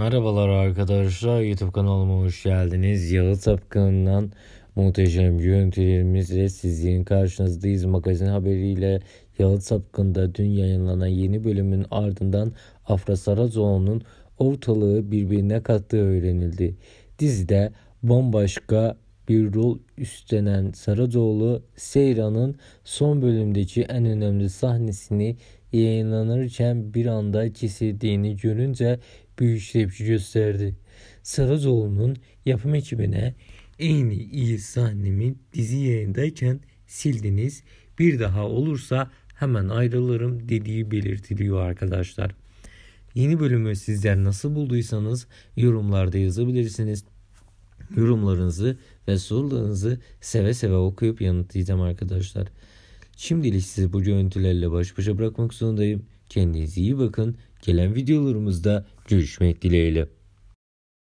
Merhabalar arkadaşlar YouTube kanalıma hoş geldiniz. Yalı Tapkan'dan muhteşem görüntülerimizle sizlerin karşınızdayız. Magazin haberiyle Yalı Tapkın'da dün yayınlanan yeni bölümün ardından Afra Sarazoğlu'nun ortalığı birbirine kattığı öğrenildi. Dizide bambaşka bir rol üstlenen Saracoğlu, Seyran'ın son bölümdeki en önemli sahnesini yayınlanırken bir anda kesildiğini görünce büyük tepki gösterdi. Saracoğlu'nun yapım ekibine en iyi sahnemi dizi yayındayken sildiniz bir daha olursa hemen ayrılırım dediği belirtiliyor arkadaşlar. Yeni bölümü sizler nasıl bulduysanız yorumlarda yazabilirsiniz yorumlarınızı ve sorularınızı seve seve okuyup yanıtlayacağım arkadaşlar. Şimdilik sizi bu görüntülerle baş başa bırakmak zorundayım. Kendinize iyi bakın. Gelen videolarımızda görüşmek dileğiyle.